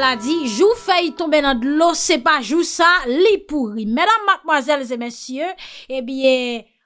Wala di, jou fè yi tombe nan dlo, se pa jou sa, li pouri. Mèdam matmoazèl zè mèsyè, e eh biye,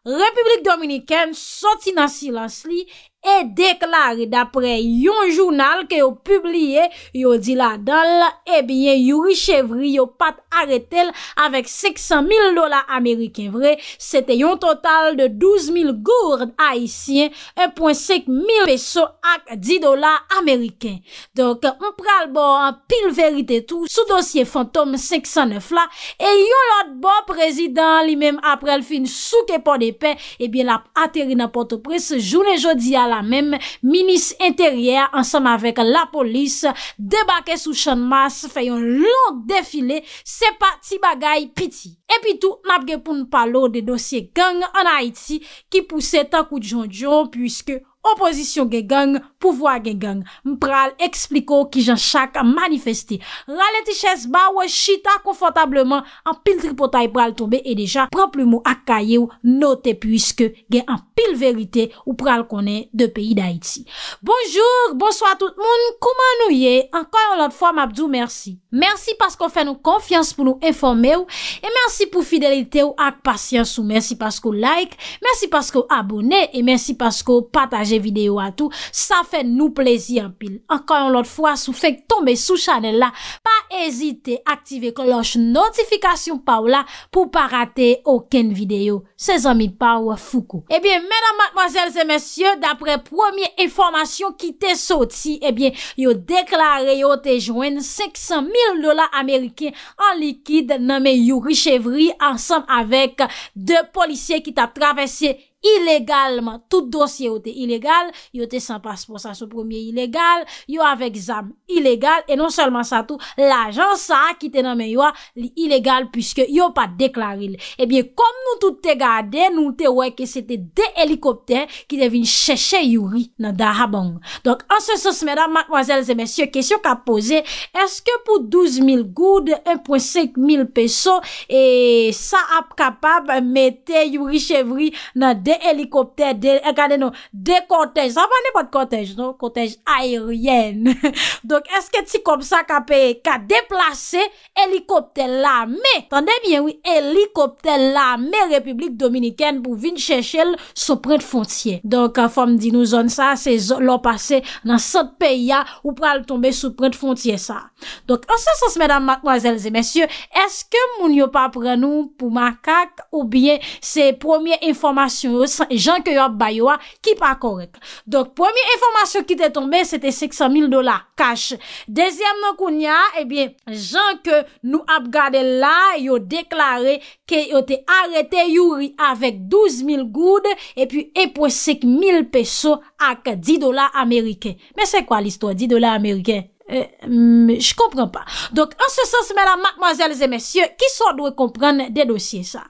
Republik Dominikèn soti nan silans li. E deklari dapre yon jounal ke yo publie, yo di la dal, e eh bie yon richevri yo pat aretel avek 600.000 dolar Ameriken vre, se te yon total de 12.000 gourd Haitien, 1.5.000 peso ak 10 dolar Ameriken. Donk, yon pral bo an pil verite tou, sou dosye fantom 609 la, e yon lot bo prezident li mem aprel fin souke pa de pen, e eh bie la ateri nan pote pre se jounen jodi ala. mèm, minis intèryè ansèm avèk la polis, debakè sou chanmas, fèy yon long defilè, se pa ti bagay piti. Epi tou, nabge pou n'palo de dosye gang an Haiti ki pousè takou djon djon, pwiske Oposisyon gen gen, pouvoi gen gen. Mpral ekspliko ki jan chak a manifesti. Raleti ches ba wè chita konfotableman an pil tripotay pral tombe e deja pran plou mou ak kaye ou note pwiske gen an pil verite ou pral konen de peyi da iti. Bonjour, bonsoi a tout moun, kouman nou ye? Enkoy an lot fwa mabdou mersi. Mersi paskou fè nou konfians pou nou informe ou, e mersi pou fidelite ou ak pasyans ou mersi paskou like, mersi paskou abone, e mersi paskou pataje videyo an tou, sa fe nou plezi an pil. Ankan yon lot fwa, sou fe tombe sou chanel la, pa ezite aktive kloche notifikasyon pa ou la pou pa rate oken videyo. Se zanmi pa ou foukou. Ebyen, eh menan, mademoiselles et messieurs, d'apre premier informasyon ki te soti, ebyen, eh yo deklare yo te jwen 500 000 dola Amerike an likide nanme Yuri Chevry ansanm avek de polisye ki ta travesye ilegalman, tout dosye ou te ilegal, yo te san pasponsas ou premier ilegal, yo avek zam ilegal, e non selman sa tou l'ajans sa akite nan men yo li ilegal, pwiske yo pa deklaril ebyen, kom nou tout te gade nou te wè ke sete de helikopter ki te vin chèche yuri nan da haban, donk ansè sòs mèdam, mwazèl, zè mèsyè, kèsyò ka pose eske pou 12.000 goud 1.5.000 pèso e sa ap kapab mette yuri chevri nan dek helikopter de, ekade nou, de kotej, sa pa ne pat kotej, nou, kotej ayeryen. Donk, eske ti kom sa ka pe, ka deplase helikopter la me, tande bien, oui, helikopter la me Republik Dominikèn pou vin chèche sou print fontye. Donk, fòm di nou zon sa, se zon lò pase nan sot pe ya ah, ou pral tombe sou print fontye sa. Donk, ansè sòs, mèdam, matnoazèl zè mèsyè, eske moun yo pa pren nou pou makak ou bie se promye informasyon jan ke yo ap baywa ki pa korek. Dok, pwemye informasyon ki te tombe, se te 600.000 dola, kache. Dezyam nan koun ya, ebyen, eh jan ke nou ap gade la, yo deklare ke yo te arete yuri avek 12.000 goud, epyu epwe 5.000 peso ak 10 dola Amerike. Men se kwa listwa 10 dola Amerike? Eh, mm, je kompren pa Donk an se sens mè la Matmazèles et mèsyè Ki sa dwe kompren de dosye sa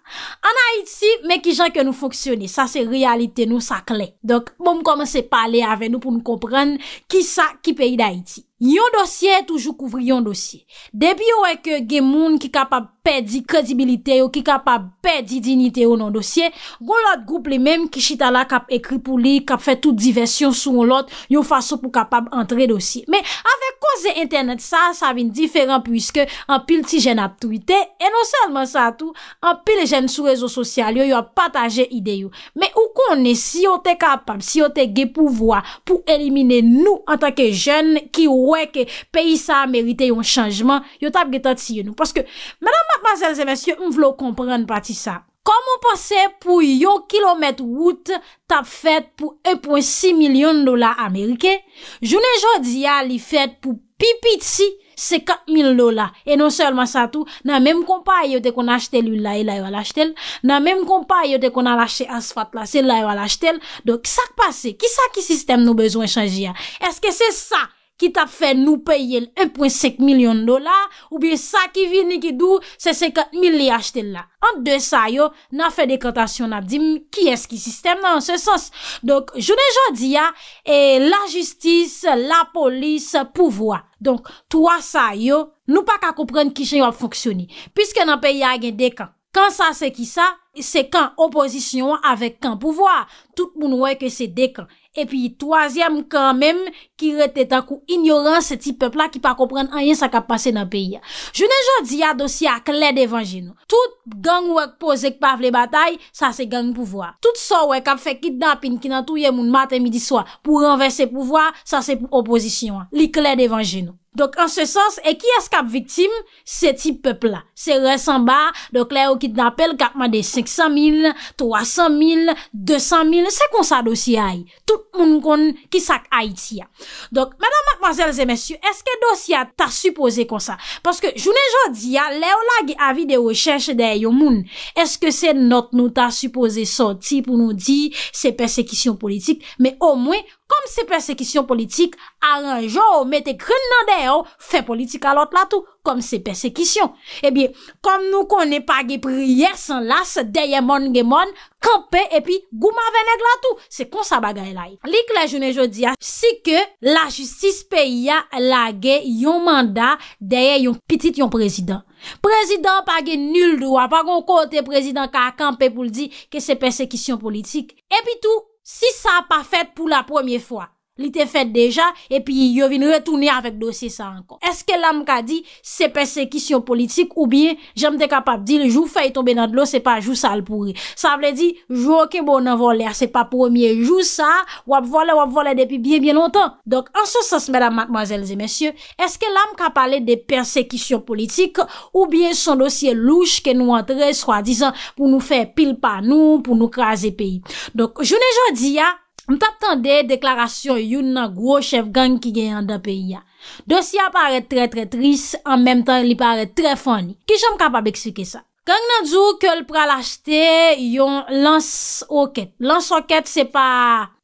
An Haïti Mè ki jan ke nou foksyonè Sa se realite nou sa kle Donk bon m komanse pale ave nou Pou m kompren Ki sa ki peyi da Haïti Yon dosye toujou kouvri yon dosye Debi yo eke gen moun Ki kapab pedi kredibilite Ou ki kapab pedi dinite Ou non dosye Gon lot group le mèm Ki chitala kap ekri pou li Kap fè tout diversyon sou yon lot Yon fason pou kapab entre dosye Mè ave zè internet sa, sa vin diferant pwiske an pil ti jen ap tou ite e non selman sa tou, an pil jen sou rezo sosyal yo, yo pataje ide yo. Me ou konen si yo te kapap, si yo te ge pouvoa pou elimine nou an takke jen ki weke peyi sa merite yon chanjman, yo tap getat si yon nou. Paske, menan mak mazel zè mensyo m vlo kompran pati sa. Koman pase pou yo kilomet wout tap fet pou 1.6 milyon dola Amerike? Jounen jodi ya li fet pou Pipit si, se 4.000 lola. E non selman sa tou, nan menm kon pa yo de kon achete lul la, e la yo alachete l. Nan menm kon pa yo de kon alache asfat la, se la yo alachete l. Dok sa k pase, ki sa ki sistem nou bezwen chanji ya? Eske se sa? Kit ap fe nou peye l 1.5 milyon dola ou biye sa ki vi ni ki dou se 50.000 li achete l la. An de sa yo, nan fe dekantasyon nan dim ki eski sistem nan se sos. Donk, jounen jodi ya, e la justis, la polis, pouvoa. Donk, towa sa yo, nou pa ka koupren ki chen yo ap foksyoni. Piske nan peye agen dekant. Kant sa se ki sa, se kant oposisyon avek kant pouvoa. Tout moun wey ke se dekant. E pi yi twazyam kan menm ki rete takou ignorans se ti pepl la ki pa kompren an yen sa ka pase nan peyi. Je ne jodi ya dosya kled evanjen nou. Tout gang wak posek pa vle batay, sa se gang pouvoi. Tout sa wak ap fekid napin ki nan touye moun maten midi swa pou renverse pouvoi, sa se pou opozisyon. Li kled evanjen nou. Donk an se sens, e ki eskap viktim, se ti pepla. Se resan ba, donk le yo ki te napel kapman de 500.000, 300.000, 200.000, se kon sa dosi ay. Tout moun kon ki sak ay ti ya. Donk, madame, mademoiselles et messieurs, eske dosi ya ta supose kon sa? Paske, jounen jodi ya, le yo la gi avi de rechèche de yon moun. Eske se not nou ta supose sorti pou nou di se persekisyon politik, me o mwen kon sa. Kom se persekisyon politik, aranjou, metek kren nan deyo, fe politik alot la tou. Kom se persekisyon. Ebyen, kom nou konen page priyersan las deye mon gen mon, kampe epi gouma venek la tou. Se kon sa bagay la. Lik la jounen jodi ya, si ke la justis peyi ya lage yon manda deye yon pitit yon prezident. Prezident page nul doa, pa gon kote prezident ka kampe pou ldi ke se persekisyon politik. Ebyen tou. Si sa pa fèt pou la pwemye fwa, Li te fed deja, e pi yo vin retouni avèk dosye sa ankon. Eske lam ka di, se persekisyon politik, ou biye, jem te kapap di, le jou fèy tombe nan dlo, se pa jou salpouri. Sa vle di, jou oké bon avon lè, se pa promye jou sa, wap vole, wap vole, depi biye, biye lontan. Dok, ansosas, mèdam, mademoiselles et messieurs, eske lam ka pale de persekisyon politik, ou biye, son dosye louche ke nou antre, swa dizan, pou nou fè pil pa nou, pou nou krasè peyi. Dok, jounè e jò di ya, M tap tande deklarasyon yon nan gwo chef gang ki gen yon dapen ya. Dosya paret tre tre tris, an menm tan li paret tre fany. Ki chanm kapab ek seke sa? Gang nan djou ke l pral achete yon lans oket. Lans oket se pa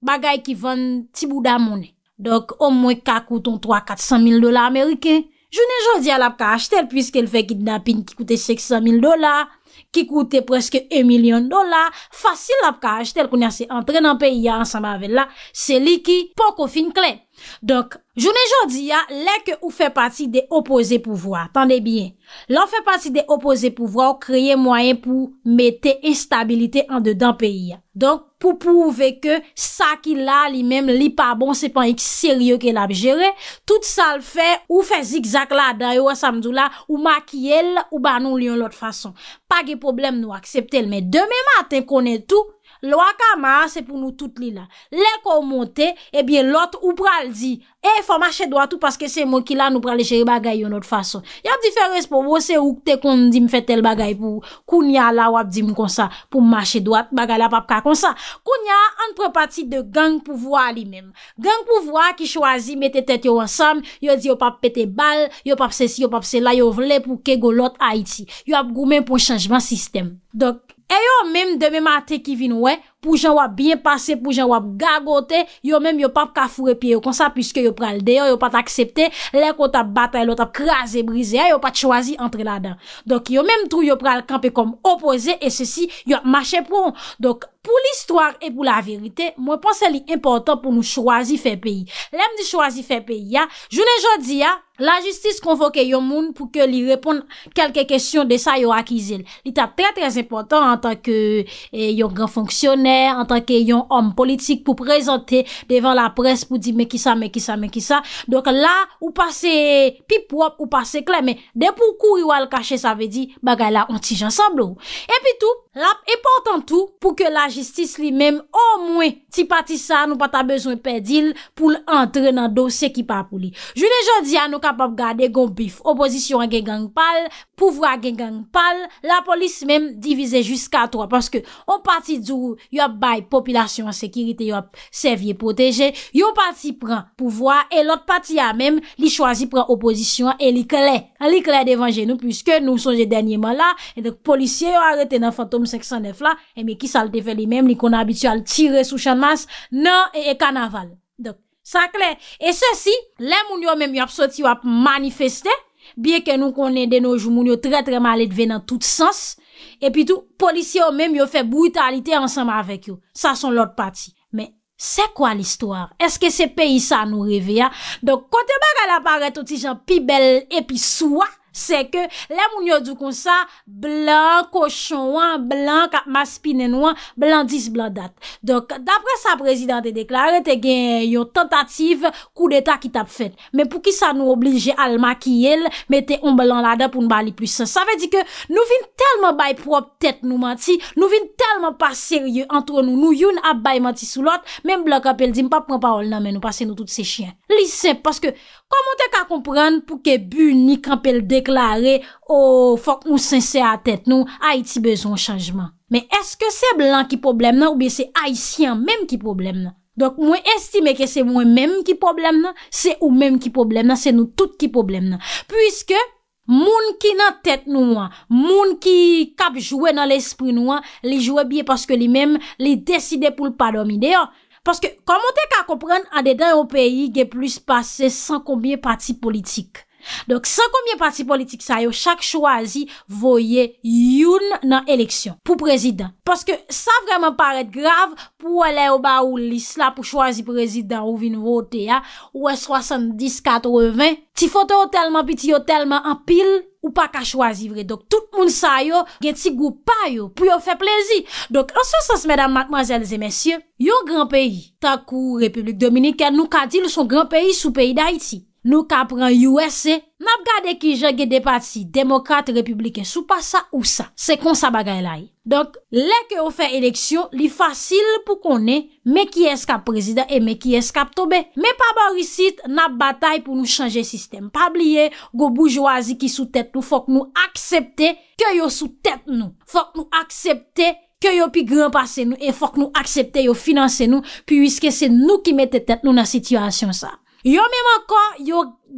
bagay ki ven tibou da mounen. Dok o mwen kakouton 3-400 mil dola Ameriken. Jounen jodi al ap ka achete el pwiske l fek id napin ki kute 600 mil dola Ameriken. Ki koute preske 1 milyon dola, fasil la pka aj tel kon yase antrenan pe ya ansama ave la, se li ki poko fin klep. Donk, jounen joun di ya, lè ke ou fè pati de opoze pouvwa. Tande bien, lè ou fè pati de opoze pouvwa ou kreye mwayen pou mette instabilite an de dan peyi ya. Donk, pou pouve ke sa ki la li mem li pa bon sepan ek serye ke la bi jere, tout sa l fè ou fè zigzag la dayo asamdou la ou maki el ou banon li an lot fason. Pa ge problem nou akseptel, men deme matin konen tou, Lwa ka ma, se pou nou tout li la. Lè ko monte, ebyen eh lot ou pral di. E, eh, fwa mache doat ou paske se mou ki la nou pral lecheri bagay yo not fason. Yap di fè respo, bo se ou kte kon di m fè tel bagay pou koun ya la wap di m konsa. Pou mache doat, bagay la pap ka konsa. Koun ya antre pati de gang pouvwa li men. Gang pouvwa ki chwazi mette tet yo ansam. Yo di yo pap pete bal, yo pap se si, yo pap se la, yo vle pou ke go lot a iti. Yo ap goumen pou chanjman sistem. Dok, genye. E yon menm dememan teki vin wey, pou jan wap byen pase, pou jan wap gagote, yo mèm yo pa pka fure piye yo konsa pwiske yo pral deyon, yo pat aksepte, lèk wot ap batay, wot ap kraze, brize, yo pat chwazi antre la den. Donk yo mèm trou yo pral kampe kom opoze e se si yo mache pou. Donk pou l'histoire e pou la verite, mwen panse li importan pou nou chwazi fe peyi. Lèm di chwazi fe peyi ya, jounen jodi ya, la justis konvoke yo moun pou ke li repon kelke kesyon de sa yo akizil. Li tap trè trè importan an tak eh, yo gran fonksyonel, an tanke yon om politik pou prezante devan la pres pou di meki sa, meki sa, meki sa. Donk la ou pase pip wop ou pase kleme. De pou kou yon al kache sa ve di bagay la ontijan sablo. E pi tou, lap e portan tou pou ke la jistis li menm o mwen ti pati sa nou pata bezwen pedil pou l antre nan dosye ki pa pou li. Jou de jondi an nou kapap gade gounbif opozisyon a gen gang pal, pouvwa a gen gang pal, la polis menm divize jiska atwa paske o pati djou yon yo bay popilasyon an sekirite yo ap servye proteje, yo pati pran pouvoa, e lot pati ya men li chwazi pran oposisyon, e li kle, li kle devan genou, puisque nou sonje denye man la, e dok polisyen yo arete nan fantom 609 la, e me ki salte veli men, li kon abitual tire sou chanmas, nan e, e kanaval. Dok, sa kle, e se si, le moun yo men yo ap soti yo ap manifeste, Biye ke nou konen den nou joun moun yo tre tre mal et ven nan tout sens E pi tout, polisyon men yo fe brutalite ansanman avèk yo Sa son lòt pati Men, se kwa l'histoire? Eske se peyi sa nou revè ya? Donk kote bag al aparet oti jan pi bel e pi souwa Se ke la moun yo du kon sa, blan, koshon wan, blan, kap mas pinen wan, blan dis, blan dat. Dok, dapre sa prezident te deklare, te gen yo tentative kou de ta ki tap fet. Men pou ki sa nou oblige al maki yel, mette yon blan lada pou nou bali plus sa. Sa ve di ke nou vin telman bay prop tet nou manti, nou vin telman pa serye entre nou, nou yon ap bay manti sou lot. Men blan kap el di, mpa pran paol nan men nou pase nou tout se chien. Li se, paske... Komon te ka kompren pou ke bu ni kampel deklare ou fok moun sense a tet nou, a iti bezon chanjman. Men eske se blan ki problem nan ou bi se a iti an menm ki problem nan? Donk mwen estime ke se mwen menm ki problem nan, se ou menm ki problem nan, se nou tout ki problem nan. Puiske moun ki nan tet nou an, moun ki kap jwè nan l'espri nou an, li jwè biye paske li menm li deside pou l'padom ide an. Paske komon te ka kompren an dedan yo peyi ge plus pase san komye pati politik. San koumye pati politik sa yo, chak chwazi voye youn nan eleksyon pou prezident. Paske sa vreman paret grave pou wale ou ba ou lis la pou chwazi prezident ou vin vote ya. Ou e 70, 80, ti fote yo telman, pi ti yo telman an pil ou pa ka chwazi vre. Tout moun sa yo gen ti goupa yo pou yo fe plezi. Anse sens, madame, mademoiselles et messieurs, yon gran peyi takou Republik Dominik nou ka di louson gran peyi sou peyi da iti. Nou ka pran USC Nap gade ki jage de pati Demokrat, republiken, sou pa sa ou sa Se kon sa bagay la yi Donk le ke yo fe eleksyon Li fasil pou konen Mè ki eskap prezident E mè ki eskap tobe Mè pa barisit Nap batay pou nou chanje sistem Pa blye Go boujouazi ki sou tèt nou Fok nou aksepte Kyo yo sou tèt nou Fok nou aksepte Kyo yo pi granpase nou E fok nou aksepte yo finanse nou Pi wiske se nou ki mette tèt nou na sityasyon sa Yo mèm ankon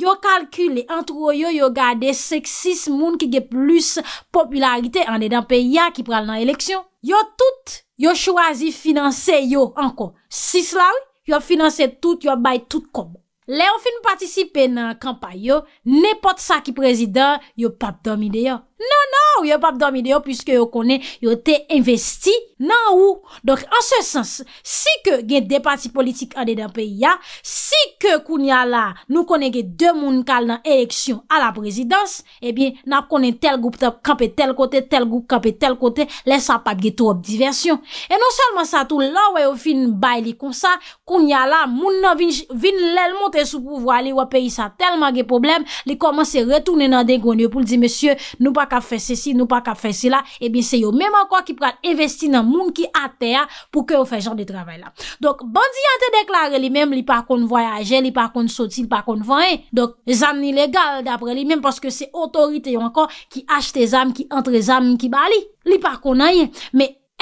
yo kalkule antro yo yo gade seksis moun ki ge plus popularite an de dan pe ya ki pral nan eleksyon. Yo tout yo chwazi finanse yo ankon. Sis la wè, yo finanse tout, yo bay tout kom. Lè yo fin patisipe nan kampay yo, nepot sa ki prezident, yo pap domi de yo. Nono! Non, yo pape dami deyo piske yo konen yo te investi nan ou donk an se sens si ke gen depati politik ane den peyi ya si ke koun ya la nou konen gen de moun kal nan eleksyon a la prezidans e eh bin nan konen tel group tap kapet tel kote tel group kapet tel kote lè sa pape gen tou ap diversyon e non salman sa tou la wè yo fin bay li kon sa koun ya la moun nan vin vin lèl monten sou pou vwa li wap peyi sa telman gen problem li koman se retounen nan den gwen yo pou li di monsye nou pa ka fe se si nou pa kap fè si la, e bin se yo mèm anko ki pran investi nan moun ki atea pou ke ou fè jan de travè la. Donk, bandi a te deklare li mèm li pa kon voyaje, li pa kon soti, li pa kon vanye. Donk, zan nilegal dapre li mèm paske se otorite yo anko ki achte zan, ki entre zan, ki bali. Li pa kon anye.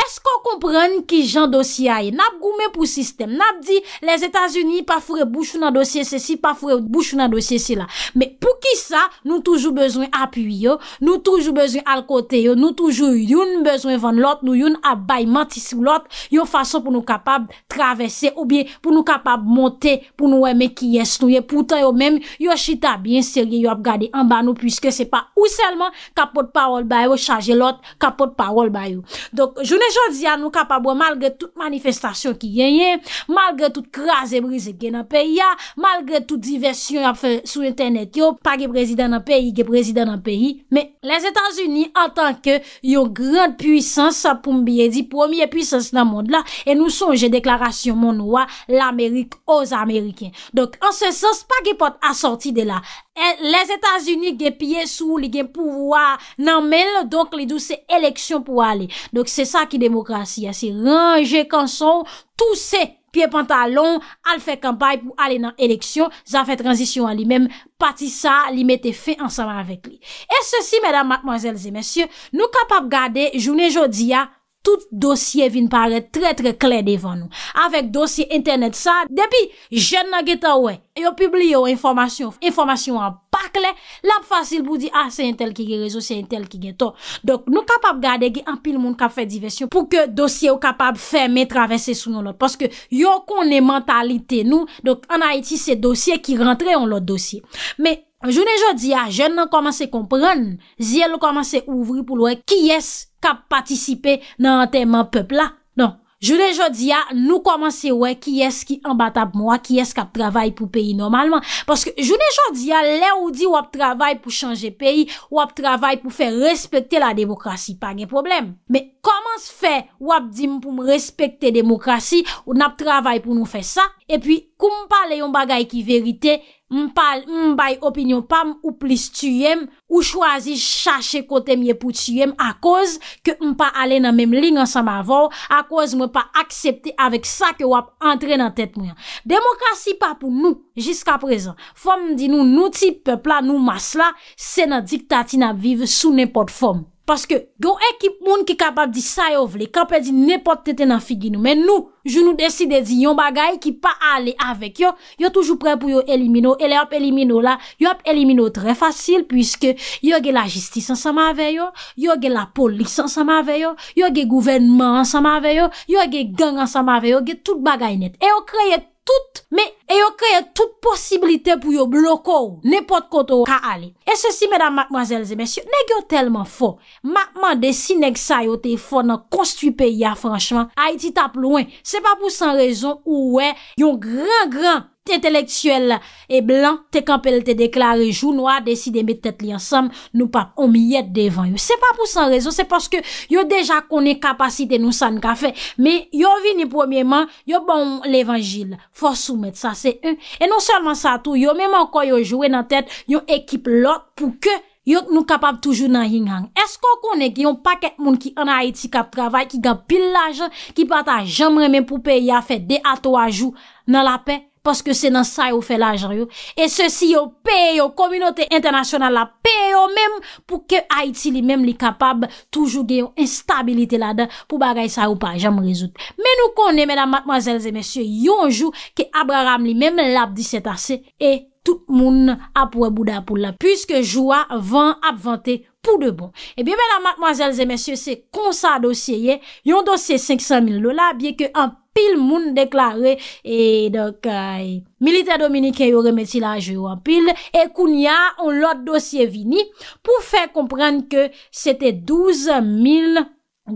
es kon kompren ki jan dosye a ye? Nap goume pou sistem? Nap di les Etats-Unis pa fure bouchou nan dosye se si, pa fure bouchou nan dosye se la? Me pou ki sa, nou toujou bezwen apuy yo, nou toujou bezwen al kote yo, nou toujou yon bezwen van lot, nou yon abayman ti sou lot yo fason pou nou kapab travesse ou biye pou nou kapab monte pou nou eme ki yes nou ye. Poutan yo men, yo chita bien seri, yo ap gade an ban nou, pwiske se pa ou selman kapot pa wol bayo, chaje lot kapot pa wol bayo. Donk, jounen Jejondi an nou kapabwa malge tout manifestasyon ki genyen, malge tout kras e brise gen an peyi ya, malge tout diversyon apfe sou internet yo, pa ge prezident an peyi, ge prezident an peyi. Me, les Etats-Unis, an tanke yon grand puysans apou mbiye di, promye puysans nan moun la, e nou sonje deklarasyon moun wwa, l'Amerik oza Amerikien. Donk, an se sens, pa ge pot asorti de la. Eh, les Etats-Unis gen piye sou li gen pouvoi nan men lo, donk li dou se eleksyon pou ale. Donk se sa ki demokrasi ya, se ranje konson, tou se piye pantalon, al fe kampay pou ale nan eleksyon, zan fe transisyon an li men, pati sa, li mette fe ansama avek li. E se si, mèdame, mademoiselles et messieurs, nou kapap gade, jounen jodi ya, tout dosye vin pare tre tre kle devan nou avek dosye internet sa depi jen nan geta we yo publi yo informasyon informasyon an pa kle lap fasil pou di a ah, se intel ki ge rezo se intel ki ge to dok nou kapab gade ge an pil moun kap fe diversyon pou ke dosye ou kapab fe me travesse sou nou lot paske yo kon ne mentalite nou dok an ha iti se dosye ki rentre yon lot dosye me Jounen jodi ya, jen nan komanse kompran, zyen nan komanse ouvri pou lwè ki yes kap patisipe nan anterman pepla. Non, jounen jodi ya, nou komanse wè ki yes ki anbatap mwa, ki yes kap travay pou peyi normalman. Paske jounen jodi ya, lè ou di wap travay pou chanje peyi, wap travay pou fe respekte la demokrasi, pa gen problem. Men, koman se fe wap di m pou m respekte demokrasi, ou nap travay pou nou fe sa, e pi kou m pale yon bagay ki verite, M pal m bay opinyon pam ou plis tuyem ou chwazi chache kote m ye pou tuyem a koz ke m pa ale nan menm ling an sa ma vò, a koz m pa aksepte avek sa ke wap entre nan tèt mwen. Demokrasi pa pou nou jiska prezant, fòm di nou nou ti pepla nou masla, se nan diktati nan vive sou nepot fòm. Paske gyo ekip moun ki kapap di sa yo vle, kapap di nepot tete nan figi nou, men nou, jounou desi de di yon bagay ki pa ale avek yo, yo toujou pre pou yo elimino, ele hop elimino la, yo hop elimino tre fasil, pwiske yo ge la jistis an sa ma veyo, yo ge la polis an sa ma veyo, yo ge gouvenman an sa ma veyo, yo ge gang an sa ma veyo, ge tout bagay net. E yo kreye... Tout, me, e yo kreye tout posibilite pou yo bloko ou. Nepot koto ou ka ali. E sosi, medan, mademoiselles et messieurs, ne gyo telman fò. Madman de si nek sa yo te fò nan konstupe ya, franchman. Haiti tap louen. Se pa pou san rezon, ou we, yon gran, gran. entelektuel e blan, te kampel te deklari, jou nou a desi de met tet li ansam, nou pap, on mi yet devan yon. Se pa pou san rezon, se paske yon deja konen kapasite nou san ka fe, me yon vini pwemye man yon bon l'evangil, fos soumet, sa se yon. E non selman sa tou, yon menman kon yon jowe nan tet, yon ekip lot pou ke yon nou kapap toujou nan yin hang. Esko konen ki yon paket moun ki anay etikap travay, ki gan pil la jen, ki pata jemre men pou pe ya fe de a to a jou nan la pe? Paske se nan sa yo fe la jan yo. E se si yo pe yo, kominote internasyonal la pe yo mem, pou ke Haiti li mem li kapab toujou gen yon instabilite la dan pou bagay sa yo pa, jan mou rezout. Men nou konen, mena matmazelze, yon jou ke Abraham li mem lap 17 ase, e tout moun apwe bouda apou la. Piske jou a van apvante moun. Pou de bon. E bie mèdame, mwazèlze, mèsyè, se konsa dosye ye, yon dosye 500.000 lola, bie ke an pil moun deklare, e doke, euh, milite dominike yon remeti la ju an pil, e koun ya an lot dosye vini, pou fè komprende ke se te 12.000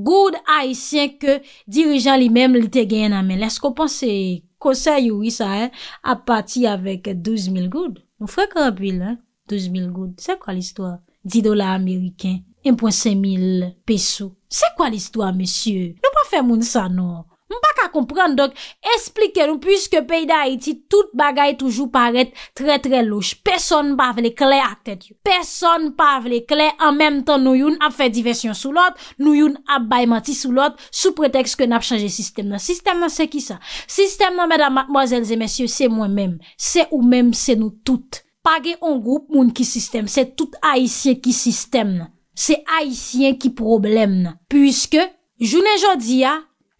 goud aisyen ke dirijan li mèm li te gen an men. Lè se konponsè, konsè yon wisa, a pati avèk 12.000 goud. Ou fè konpil, 12.000 goud, se kwa l'istwa? 10 dola Ameriken, 1.5 mil pesou. Se kwa l'histoire, mesye? Nou pa fe moun sa nou? M baka komprende dok, esplike nou, pwiske peyi da Haiti, tout bagay toujou paret tre tre louche. Person pa avele kle akte diyo. Person pa avele kle, an menm ton nou youn ap fe diversyon sou lot, nou youn ap baymati sou lot, sou preteks ke nap chanje sistem nan. Sistem nan se ki sa? Sistem nan, medan, mademoiselles et mesye, se mwen menm. Se ou menm, se nou tout. Page yon goup moun ki sistem, se tout haisyen ki sistem nan. Se haisyen ki problem nan. Puiske, jounen jodi ya,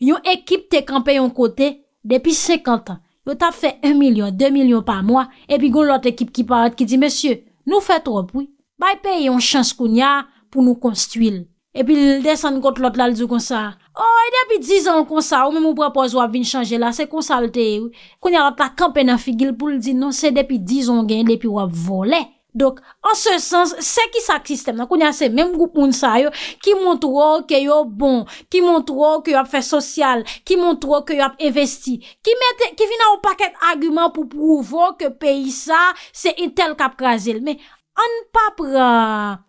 yon ekip te kampe yon kote, depi 50, yon ta fe 1 milyon, 2 milyon pa mwa, epi goun lout ekip ki paret ki di, Monsie, nou fe tro pou, bay pe yon chans koun ya pou nou konstuil. Epi l desan gout lout lal zou konsa, oh, E depi 10 an kon sa, ou men non, moun prapoz wap vin chanje la, se konsalte, kwenye wap ta kampen nan figil pou li di nan, se depi 10 an gen, depi wap vole. Dok, an se sens, se ki sak sistem nan, kwenye ase menm goupoun sa yo, ki montro ke oh, yo bon, ki montro ke oh, yo ap fe sosyal, ki montro ke oh, yo ap investi, ki vina wap paket agumen pou prouvo ke peyi sa, se intel kap krasil, men. An pa pra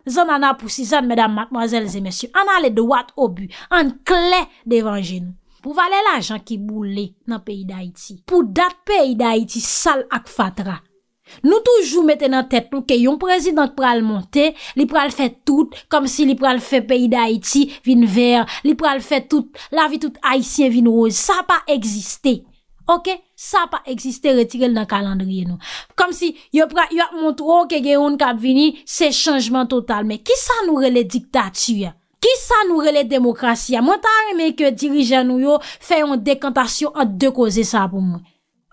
zon an apousi zon, mèdam, matmazèl, zèmèsyou, an ale doat obu, an kle devanjen. Pou vale la jan ki boule nan peyi d'Haïti, pou dat peyi d'Haïti sal ak fatra. Nou toujou mette nan tèt nou ke yon prezident pral monte, li pral fè tout, kom si li pral fè peyi d'Haïti vin ver, li pral fè tout, la vi tout Haïtien vin roz, sa pa egzistè. Ok, sa pa eksiste retirel nan kalandriye nou. Kom si yo ap montro ke geyon kap vini se chanjman total. Me, ki sa nou rele diktatü ya? Ki sa nou rele demokrasi ya? Mwen tan reme ke dirijan nou yo fè yon dekantasyon at dekose sa pou mwen.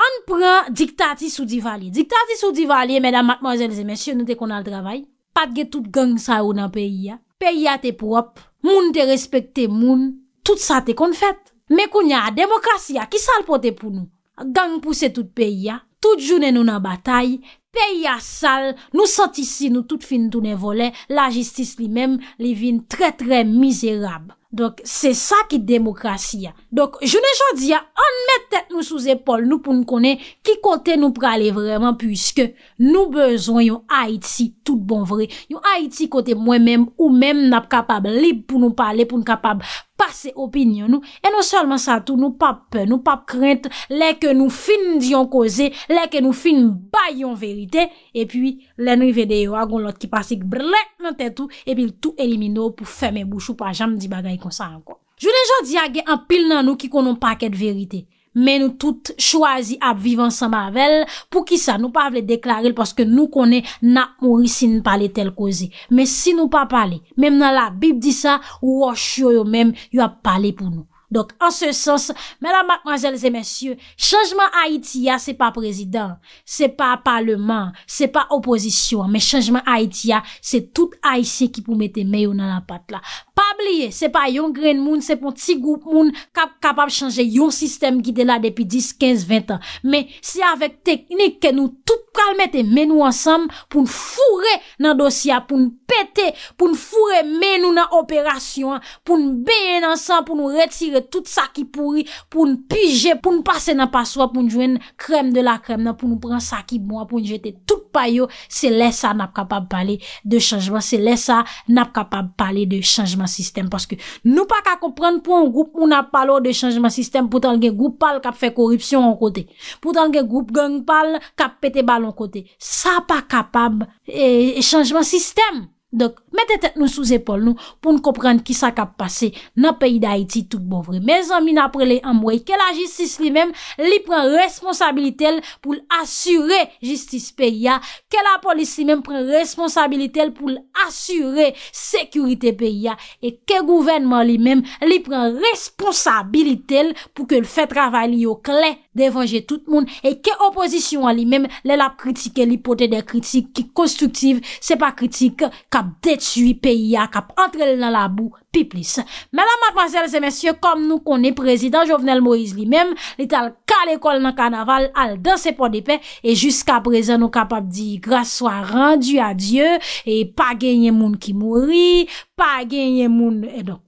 An pran diktatis ou divaliye. Diktatis ou divaliye, mèdam, matman, zèl, zèl, mèsyon, nou te kon al travay. Pat ge tout geng sa ou nan peyi ya. Peyi ya te prop. Moun te respekte moun. Tout sa te kon fèt. Mè koun ya, demokrasi ya, ki sal pote pou nou? Gang pou se tout peyi ya, tout jounen nou nan batay, peyi ya sal, nou satisi nou tout fin tou ne volè, la jistis li mèm, li vin tre tre mizerab. Dok, se sa ki demokrasi ya. Dok, jounen chan di ya, an mè tèt nou sous epol nou pou nou konè, ki kote nou pralè vreman, pwiske nou bezon yon Haiti tout bon vre. Yon Haiti kote mwen mèm, ou mèm nap kapab li pou nou palè, pou nou kapab... pa se opinyon nou, e nou solman sa tou nou pap pe, nou pap krent, le ke nou fin diyon koze, le ke nou fin bayyon verite, e pi, le nou vede yo agon lot ki pasik brle, nan te tou, e pi l tou elimino pou feme bouchou pa jam di bagay kon sa anko. Jou dejan di agen an pil nan nou ki konon paket verite. Men nou tout chwazi ap vivan sa mavel Pou ki sa nou pa avle deklaril Paske nou konen na mouri si nou pale tel kozi Men si nou pa pale Mem nan la bib di sa Ou o shio yo men yo ap pale pou nou Dok, an se sens, mèdam, makmanjèles e mèsyè, chanjman Haitia se pa prezident, se pa parlement, se pa oposisyon, mè chanjman Haitia, se tout Haitien ki pou mette mè yo nan apat la. Pabliye, se pa yon gren moun, se pon ti goup moun kapap chanje yon sistem ki de la depi 10, 15, 20 an. Mè, se avek teknik ke nou tout kalmette mè nou ansam pou n'foure nan dosya, pou n'pète, pou n'foure mè nou nan operasyon, pou n'beye nan san, pou nou retire Tout sa ki pouri pou nou pije, pou nou pase nan paswa, pou nou jwen krem de la krem nan, bon, pou nou pren sa ki mwa, pou nou jwete tout payo Se lesa nap kapab pale de chanjman, se lesa nap kapab pale de chanjman sistem Paske nou pa ka komprende pou an goup moun ap pale de chanjman sistem, pou tan gen goup pale kap fe korupsyon an kote Pou tan gen goup geng pale kap pete bal an kote Sa pa kapab e chanjman sistem Donk, mette tet nou sou zepol nou pou nou komprende ki sa kap pase nan peyi da iti tout bovri. Me zanmine apre le amwey ke la jistis li men li pren responsabilitel pou l'assure justice peyi ya, ke la polis li men pren responsabilitel pou l'assure sekurite peyi ya, e ke gouvenman li men li pren responsabilitel pou ke l fè travay li yo kley. devanje tout moun, e ke opozisyon an li mem, le lap kritike, li pote de kritik, ki konstruktiv, se pa kritik, kap detui peyi ya, kap entre li nan la bou, pi plis. Mèdame, mademoiselles et messieurs, kom nou konè prezident, Jovenel Moïse li mem, li tal... l'ekol nan kanaval, al dan se pon de pe e jusqu'a prezen nou kapap di grasso a rendu a Diyo e pa genye moun ki mouri pa genye moun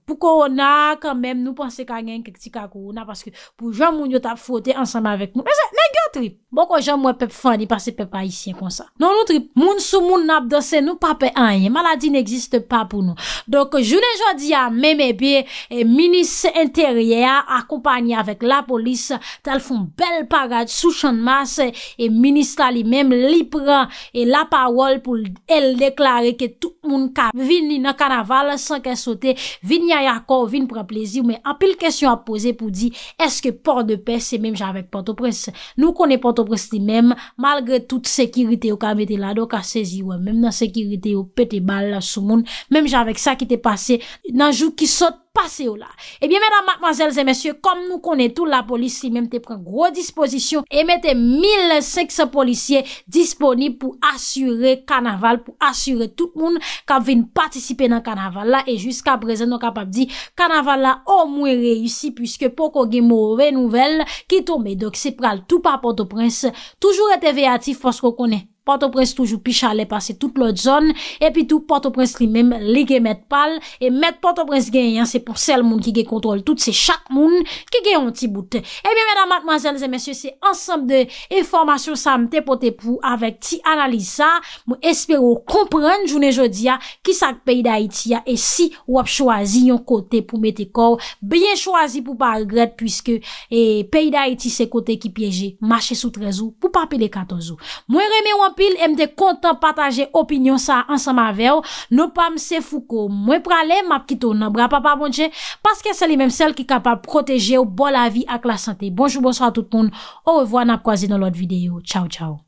pou korona, kanmem nou panse kangen kek ti kakorona, paske pou jan moun yo tap frote ansanme avèk moun mè gyo trip, bon kon jan mwen pep fwani pase pep ayisyen konsa, nou nou trip moun sou moun nap danse nou pape anye maladi n'existe pa pou nou donk jounen jodi a mè mè bi e minis enterye a akompany avèk la polis tal foun bel parag sou chan mas e ministra li menm li pran e la pawol pou el deklare ke tout moun ka vin nan kanaval san ke sote vin yaya kor, vin pra plezi ou men apil kesyon a pose pou di eske port de pes se menm javek Port-au-Presse nou kone Port-au-Presse li menm malgre tout sekirite ou kamete la do ka sezi ou menm nan sekirite ou pete bal la sou moun, menm javek sa ki te pase nan jou ki sote pase yo la. Ebyen eh mèdame, mademoiselles et mèsieurs, kom nou konen tout la polis si mèm te pren grè disposition, emète 1000 sexe policiers disponible pou assurer kanaval, pou assurer tout moun kap vin patisipe nan kanaval la et jusqu'aprezen nou kap ap di kanaval la ou mwen reyoussi puisque pok ou gen mou ouwe nouvel kitou mèd ok se pral tout papote ou prins toujou etè veyatif fos konen. Portoprens toujou pich ale pase tout l'ot zon. Epi tou portoprens li mem li ge met pal. E met portoprens gen yon. Se pou sel moun ki ge kontrol tout. Se chak moun ki ge yon ti bout. E eh bi mena mademoiselle, zemensyo. Se ansam de informasyon samte potepou. Avek ti analisa. Moun espero komprenn. Jounen jodia. Ki sak peyi da iti ya. E si wap chwazi yon kote pou meti kor. Bien chwazi pou pa regret. Piske eh, peyi da iti se kote ki pyeje. Mache sou trezou pou pa pili katozou. Mwen reme wap. pil m de kontan pataje opinyon sa ansan ma veyo. Nopam se fuko, mwen pralem ap kito nan bra pa pa bonche, paske se li menm sel ki kapab proteje ou bon la vi ak la sante. Bonjou bonso a toutoun, ouwevo an ap kwaze nan lot videyo. Chow chow.